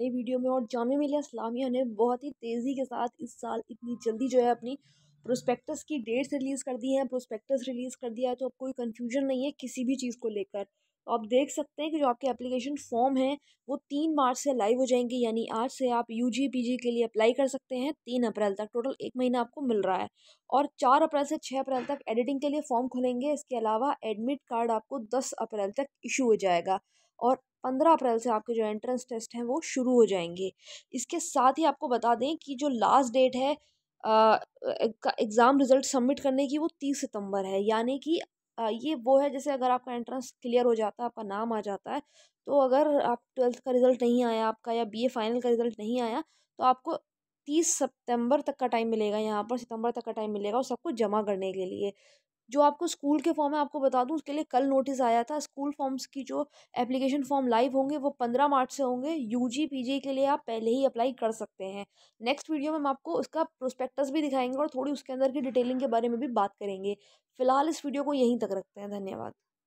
नई वीडियो में और जामिया मिलिया इस्लामिया ने बहुत ही तेज़ी के साथ इस साल इतनी जल्दी जो है अपनी प्रोस्पेक्टस की डेट्स रिलीज़ कर दी हैं प्रोस्पेक्टस रिलीज़ कर दिया है तो अब कोई कन्फ्यूजन नहीं है किसी भी चीज़ को लेकर तो आप देख सकते हैं कि जो आपके एप्लीकेशन फॉर्म है वो तीन मार्च से लाइव हो जाएंगे यानी आज से आप यू जी पी जी के लिए अप्लाई कर सकते हैं तीन अप्रैल तक टोटल एक महीना आपको मिल रहा है और चार अप्रैल से छः अप्रैल तक एडिटिंग के लिए फॉर्म खुलेंगे इसके अलावा एडमिट कार्ड आपको दस अप्रैल तक इशू हो जाएगा और पंद्रह अप्रैल से आपके जो एंट्रेंस टेस्ट हैं वो शुरू हो जाएंगे इसके साथ ही आपको बता दें कि जो लास्ट डेट है एग्ज़ाम रिज़ल्ट सबमिट करने की वो तीस सितंबर है यानी कि ये वो है जैसे अगर आपका एंट्रेंस क्लियर हो जाता है आपका नाम आ जाता है तो अगर आप ट्वेल्थ का रिज़ल्ट नहीं आया आपका या बी फाइनल का रिज़ल्ट नहीं आया तो आपको तीस सितंबर तक का टाइम मिलेगा यहाँ पर सितंबर तक का टाइम मिलेगा और सबको जमा करने के लिए जो आपको स्कूल के फॉर्म है आपको बता दूं उसके लिए कल नोटिस आया था स्कूल फॉर्म्स की जो एप्लीकेशन फॉर्म लाइव होंगे वो पंद्रह मार्च से होंगे यू जी के लिए आप पहले ही अप्लाई कर सकते हैं नेक्स्ट वीडियो में हम आपको उसका प्रोस्पेक्टस भी दिखाएंगे और थोड़ी उसके अंदर की डिटेलिंग के बारे में भी बात करेंगे फिलहाल इस वीडियो को यहीं तक रखते हैं धन्यवाद